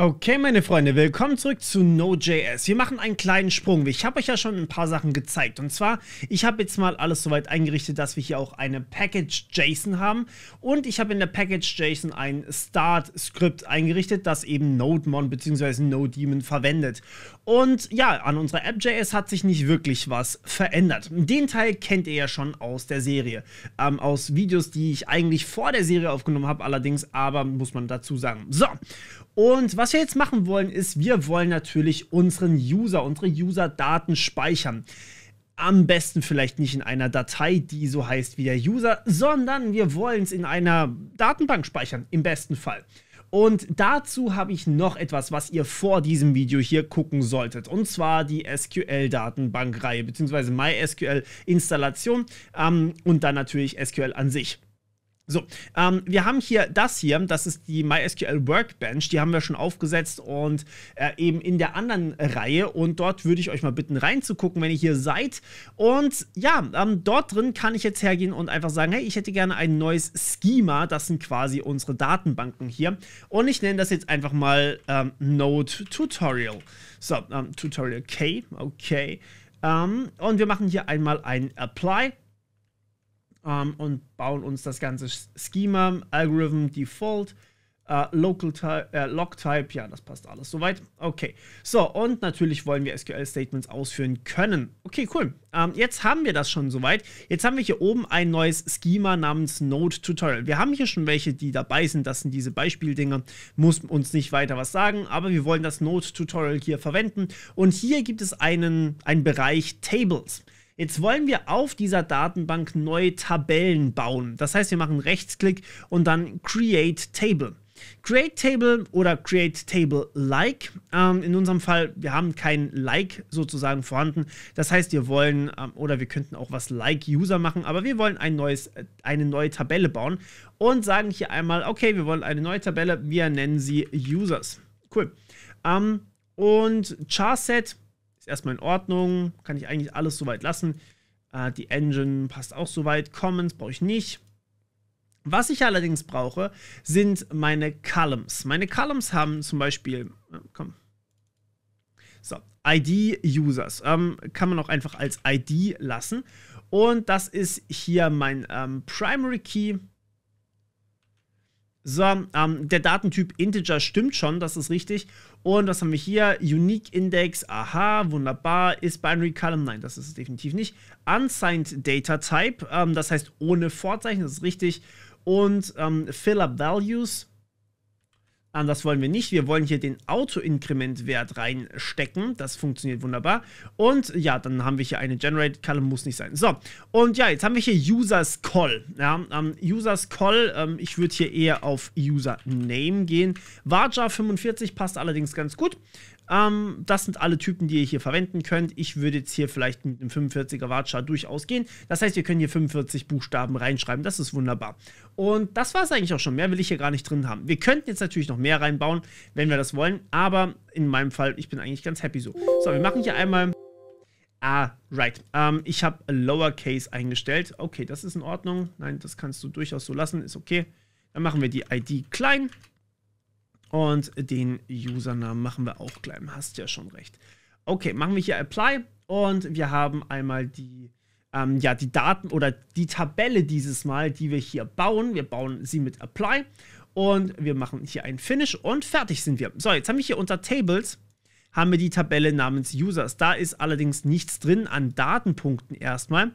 Okay, meine Freunde, willkommen zurück zu Node.js. Wir machen einen kleinen Sprung. Ich habe euch ja schon ein paar Sachen gezeigt. Und zwar, ich habe jetzt mal alles soweit eingerichtet, dass wir hier auch eine Package.json haben. Und ich habe in der Package.json ein Start-Skript eingerichtet, das eben NodeMon bzw. NodeDemon verwendet. Und ja, an unserer App.js hat sich nicht wirklich was verändert. Den Teil kennt ihr ja schon aus der Serie. Ähm, aus Videos, die ich eigentlich vor der Serie aufgenommen habe, allerdings, aber muss man dazu sagen. So, und was wir jetzt machen wollen, ist, wir wollen natürlich unseren User, unsere User-Daten speichern. Am besten vielleicht nicht in einer Datei, die so heißt wie der User, sondern wir wollen es in einer Datenbank speichern, im besten Fall. Und dazu habe ich noch etwas, was ihr vor diesem Video hier gucken solltet. Und zwar die SQL-Datenbankreihe bzw. MySQL-Installation ähm, und dann natürlich SQL an sich. So, ähm, wir haben hier das hier, das ist die MySQL Workbench, die haben wir schon aufgesetzt und äh, eben in der anderen Reihe und dort würde ich euch mal bitten reinzugucken, wenn ihr hier seid und ja, ähm, dort drin kann ich jetzt hergehen und einfach sagen, hey, ich hätte gerne ein neues Schema, das sind quasi unsere Datenbanken hier und ich nenne das jetzt einfach mal ähm, Node Tutorial. So, ähm, Tutorial K, okay. Ähm, und wir machen hier einmal ein Apply ähm, und bauen uns das ganze Schema, Algorithm, Default, äh, Local Type, äh, Log Type, ja, das passt alles soweit. Okay, so und natürlich wollen wir SQL-Statements ausführen können. Okay, cool. Ähm, jetzt haben wir das schon soweit. Jetzt haben wir hier oben ein neues Schema namens Node Tutorial. Wir haben hier schon welche, die dabei sind. Das sind diese Beispieldinger. Muss uns nicht weiter was sagen, aber wir wollen das Node Tutorial hier verwenden. Und hier gibt es einen, einen Bereich Tables. Jetzt wollen wir auf dieser Datenbank neue Tabellen bauen. Das heißt, wir machen Rechtsklick und dann Create Table. Create Table oder Create Table Like. Ähm, in unserem Fall, wir haben kein Like sozusagen vorhanden. Das heißt, wir wollen ähm, oder wir könnten auch was Like User machen, aber wir wollen ein neues, äh, eine neue Tabelle bauen und sagen hier einmal, okay, wir wollen eine neue Tabelle, wir nennen sie Users. Cool. Ähm, und Charset erstmal in Ordnung, kann ich eigentlich alles soweit lassen. Äh, die Engine passt auch soweit, Comments brauche ich nicht. Was ich allerdings brauche, sind meine Columns. Meine Columns haben zum Beispiel, äh, komm, so, ID-Users. Ähm, kann man auch einfach als ID lassen. Und das ist hier mein ähm, Primary Key. So, ähm, der Datentyp Integer stimmt schon, das ist richtig. Und was haben wir hier? Unique Index, aha, wunderbar. Ist Binary Column? Nein, das ist es definitiv nicht. Unsigned Data Type, ähm, das heißt ohne Vorzeichen, das ist richtig. Und ähm, Fill Up Values, Anders wollen wir nicht. Wir wollen hier den auto inkrement wert reinstecken. Das funktioniert wunderbar. Und ja, dann haben wir hier eine Generate. Column muss nicht sein. So, und ja, jetzt haben wir hier Users Call. Ja, ähm, Users Call, ähm, ich würde hier eher auf Username gehen. Varja 45 passt allerdings ganz gut. Ähm, das sind alle Typen, die ihr hier verwenden könnt. Ich würde jetzt hier vielleicht mit einem 45er Varchar durchaus gehen. Das heißt, wir können hier 45 Buchstaben reinschreiben. Das ist wunderbar. Und das war es eigentlich auch schon. Mehr will ich hier gar nicht drin haben. Wir könnten jetzt natürlich noch mehr reinbauen, wenn wir das wollen. Aber in meinem Fall, ich bin eigentlich ganz happy so. So, wir machen hier einmal... Ah, right. Ähm, ich habe Lowercase eingestellt. Okay, das ist in Ordnung. Nein, das kannst du durchaus so lassen. Ist okay. Dann machen wir die ID klein. Und den Usernamen machen wir auch klein. Hast ja schon recht. Okay, machen wir hier Apply. Und wir haben einmal die, ähm, ja, die Daten oder die Tabelle dieses Mal, die wir hier bauen. Wir bauen sie mit Apply. Und wir machen hier einen Finish und fertig sind wir. So, jetzt haben wir hier unter Tables haben wir die Tabelle namens Users. Da ist allerdings nichts drin an Datenpunkten erstmal.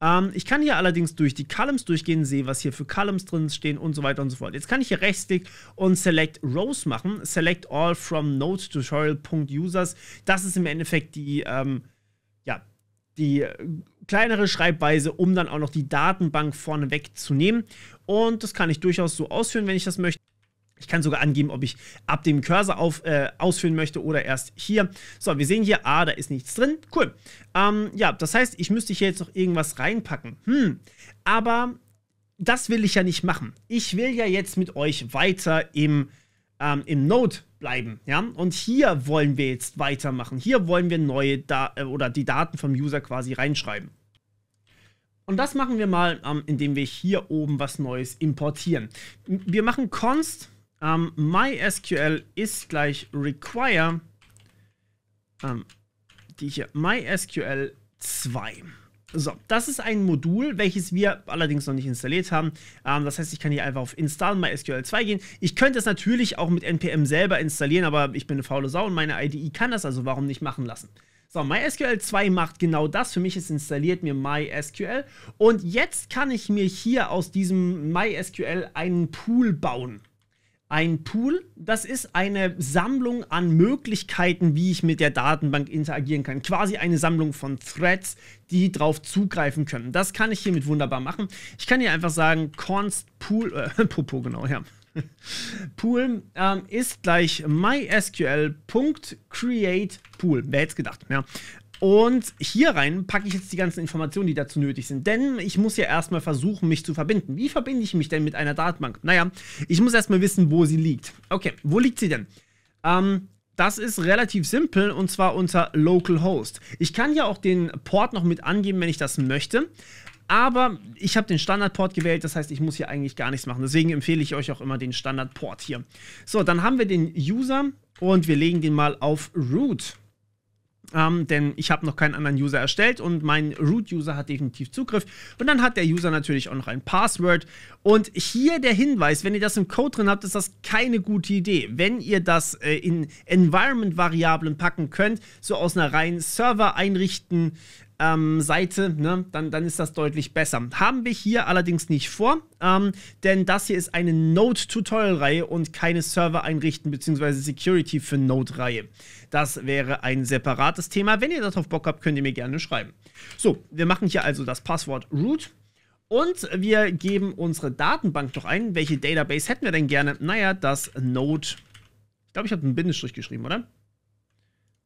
Ähm, ich kann hier allerdings durch die Columns durchgehen, sehe, was hier für Columns drin stehen und so weiter und so fort. Jetzt kann ich hier Rechtsklick und Select Rows machen. Select All from Node Tutorial.users. Das ist im Endeffekt die, ähm, ja, die äh, kleinere Schreibweise, um dann auch noch die Datenbank vorne wegzunehmen. Und das kann ich durchaus so ausführen, wenn ich das möchte. Ich kann sogar angeben, ob ich ab dem Cursor auf, äh, ausführen möchte oder erst hier. So, wir sehen hier, ah, da ist nichts drin. Cool. Ähm, ja, das heißt, ich müsste hier jetzt noch irgendwas reinpacken. Hm, aber das will ich ja nicht machen. Ich will ja jetzt mit euch weiter im ähm, im Node bleiben. Ja? Und hier wollen wir jetzt weitermachen. Hier wollen wir neue da äh, oder die Daten vom User quasi reinschreiben. Und das machen wir mal, ähm, indem wir hier oben was Neues importieren. Wir machen const ähm, MySQL ist gleich require, ähm, die hier MySQL 2. So, das ist ein Modul, welches wir allerdings noch nicht installiert haben. Ähm, das heißt, ich kann hier einfach auf Install MySQL 2 gehen. Ich könnte es natürlich auch mit npm selber installieren, aber ich bin eine faule Sau und meine IDE kann das, also warum nicht machen lassen? So, MySQL 2 macht genau das. Für mich ist installiert mir MySQL. Und jetzt kann ich mir hier aus diesem MySQL einen Pool bauen ein Pool. Das ist eine Sammlung an Möglichkeiten, wie ich mit der Datenbank interagieren kann. Quasi eine Sammlung von Threads, die drauf zugreifen können. Das kann ich hiermit wunderbar machen. Ich kann hier einfach sagen, const pool, äh, popo genau, ja. Pool ähm, ist gleich mysql.create Pool. Wer hätte es gedacht? Ja. Und hier rein packe ich jetzt die ganzen Informationen, die dazu nötig sind. Denn ich muss ja erstmal versuchen, mich zu verbinden. Wie verbinde ich mich denn mit einer Datenbank? Naja, ich muss erstmal wissen, wo sie liegt. Okay, wo liegt sie denn? Ähm, das ist relativ simpel und zwar unter localhost. Ich kann ja auch den Port noch mit angeben, wenn ich das möchte. Aber ich habe den Standardport gewählt, das heißt, ich muss hier eigentlich gar nichts machen. Deswegen empfehle ich euch auch immer den Standardport hier. So, dann haben wir den User und wir legen den mal auf Root. Ähm, denn ich habe noch keinen anderen User erstellt und mein Root-User hat definitiv Zugriff. Und dann hat der User natürlich auch noch ein Passwort. Und hier der Hinweis, wenn ihr das im Code drin habt, ist das keine gute Idee. Wenn ihr das äh, in Environment-Variablen packen könnt, so aus einer reinen Server-Einrichten ähm, Seite, ne, dann, dann ist das deutlich besser. Haben wir hier allerdings nicht vor, ähm, denn das hier ist eine Node-Tutorial-Reihe und keine Server einrichten bzw. Security für Node-Reihe. Das wäre ein separates Thema. Wenn ihr darauf Bock habt, könnt ihr mir gerne schreiben. So, wir machen hier also das Passwort root. Und wir geben unsere Datenbank doch ein. Welche Database hätten wir denn gerne? Naja, das Node. Ich glaube, ich habe einen Bindestrich geschrieben, oder?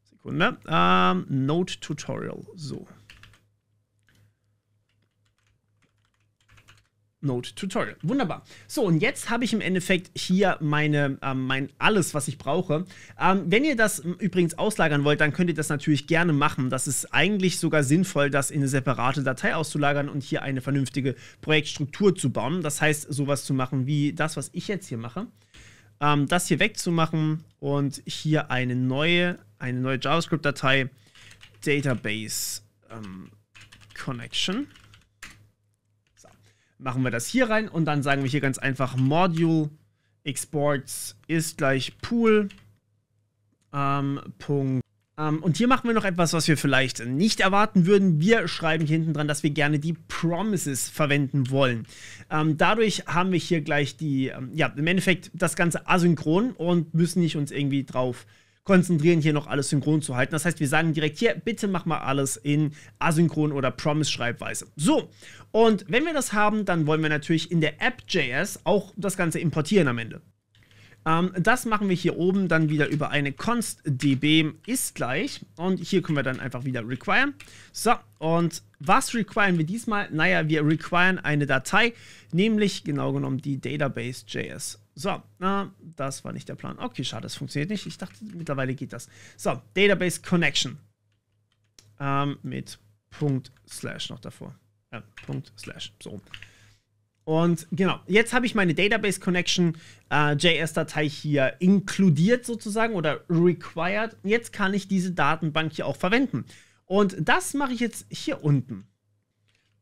Sekunde. Ähm, Node Tutorial. So. Node Tutorial. Wunderbar. So, und jetzt habe ich im Endeffekt hier meine, ähm, mein alles, was ich brauche. Ähm, wenn ihr das ähm, übrigens auslagern wollt, dann könnt ihr das natürlich gerne machen. Das ist eigentlich sogar sinnvoll, das in eine separate Datei auszulagern und hier eine vernünftige Projektstruktur zu bauen. Das heißt, sowas zu machen wie das, was ich jetzt hier mache. Ähm, das hier wegzumachen und hier eine neue, eine neue JavaScript-Datei, Database ähm, Connection machen wir das hier rein und dann sagen wir hier ganz einfach Module Exports ist gleich Pool. Ähm, Punkt. Ähm, und hier machen wir noch etwas, was wir vielleicht nicht erwarten würden. Wir schreiben hier hinten dran, dass wir gerne die Promises verwenden wollen. Ähm, dadurch haben wir hier gleich die, ähm, ja, im Endeffekt das Ganze asynchron und müssen nicht uns irgendwie drauf äh, konzentrieren, hier noch alles synchron zu halten. Das heißt, wir sagen direkt hier, bitte mach mal alles in asynchron oder Promise-Schreibweise. So, und wenn wir das haben, dann wollen wir natürlich in der App.js auch das Ganze importieren am Ende. Ähm, das machen wir hier oben dann wieder über eine const db ist gleich und hier können wir dann einfach wieder require. So, und was requiren wir diesmal? Naja, wir requiren eine Datei, nämlich genau genommen die database.js so, na, das war nicht der Plan. Okay, schade, das funktioniert nicht. Ich dachte, mittlerweile geht das. So, Database Connection. Ähm, mit Punkt Slash noch davor. Äh, Punkt Slash, so. Und genau, jetzt habe ich meine Database Connection äh, JS-Datei hier inkludiert sozusagen oder required. Jetzt kann ich diese Datenbank hier auch verwenden. Und das mache ich jetzt hier unten.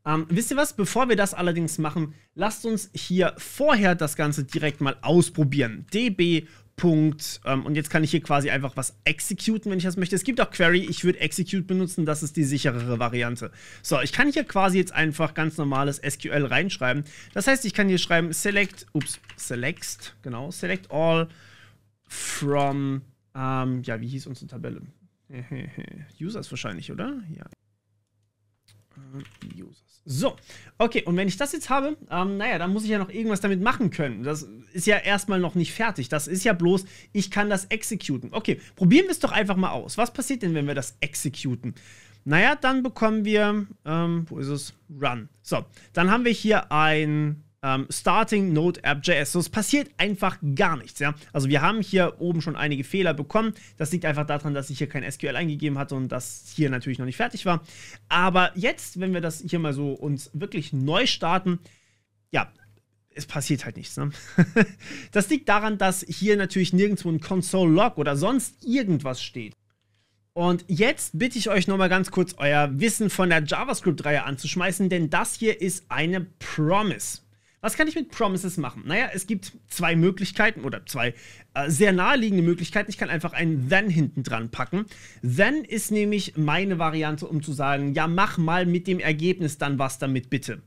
Ähm, wisst ihr was? Bevor wir das allerdings machen, lasst uns hier vorher das Ganze direkt mal ausprobieren. db. Punkt, ähm, und jetzt kann ich hier quasi einfach was executen, wenn ich das möchte. Es gibt auch Query, ich würde execute benutzen, das ist die sicherere Variante. So, ich kann hier quasi jetzt einfach ganz normales SQL reinschreiben. Das heißt, ich kann hier schreiben select, ups, select, genau, select all from, ähm, ja, wie hieß unsere Tabelle? Users wahrscheinlich, oder? Ja, Users. So, okay, und wenn ich das jetzt habe, ähm, naja, dann muss ich ja noch irgendwas damit machen können. Das ist ja erstmal noch nicht fertig. Das ist ja bloß, ich kann das executen. Okay, probieren wir es doch einfach mal aus. Was passiert denn, wenn wir das executen? Naja, dann bekommen wir, ähm, wo ist es? Run. So, dann haben wir hier ein ähm, Starting Node App.js. So, es passiert einfach gar nichts. Ja? Also wir haben hier oben schon einige Fehler bekommen. Das liegt einfach daran, dass ich hier kein SQL eingegeben hatte und das hier natürlich noch nicht fertig war. Aber jetzt, wenn wir das hier mal so uns wirklich neu starten, ja, es passiert halt nichts. Ne? das liegt daran, dass hier natürlich nirgendwo ein Console-Log oder sonst irgendwas steht. Und jetzt bitte ich euch nochmal ganz kurz euer Wissen von der JavaScript-Reihe anzuschmeißen, denn das hier ist eine Promise. Was kann ich mit Promises machen? Naja, es gibt zwei Möglichkeiten oder zwei äh, sehr naheliegende Möglichkeiten. Ich kann einfach ein Then hinten dran packen. Then ist nämlich meine Variante, um zu sagen, ja, mach mal mit dem Ergebnis dann was damit, bitte.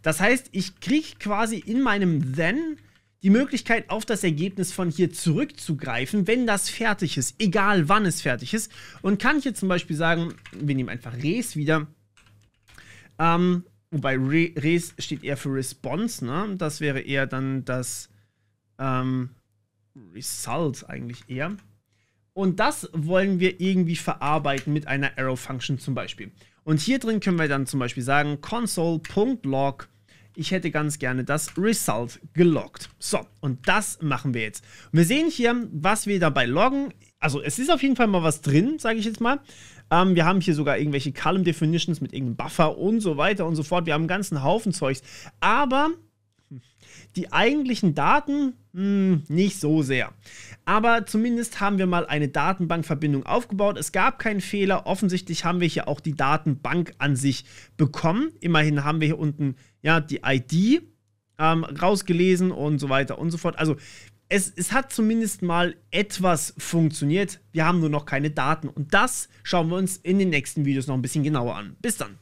Das heißt, ich kriege quasi in meinem Then die Möglichkeit, auf das Ergebnis von hier zurückzugreifen, wenn das fertig ist, egal wann es fertig ist. Und kann hier zum Beispiel sagen, wir nehmen einfach Res wieder. Ähm, Wobei Res steht eher für Response, ne? Das wäre eher dann das ähm, Result eigentlich eher. Und das wollen wir irgendwie verarbeiten mit einer Arrow-Function zum Beispiel. Und hier drin können wir dann zum Beispiel sagen, console.log, ich hätte ganz gerne das Result geloggt. So, und das machen wir jetzt. wir sehen hier, was wir dabei loggen. Also es ist auf jeden Fall mal was drin, sage ich jetzt mal. Ähm, wir haben hier sogar irgendwelche Column Definitions mit irgendeinem Buffer und so weiter und so fort. Wir haben einen ganzen Haufen Zeugs. Aber die eigentlichen Daten mh, hm, nicht so sehr. Aber zumindest haben wir mal eine Datenbankverbindung aufgebaut. Es gab keinen Fehler. Offensichtlich haben wir hier auch die Datenbank an sich bekommen. Immerhin haben wir hier unten ja die ID ähm, rausgelesen und so weiter und so fort. Also es, es hat zumindest mal etwas funktioniert. Wir haben nur noch keine Daten. Und das schauen wir uns in den nächsten Videos noch ein bisschen genauer an. Bis dann.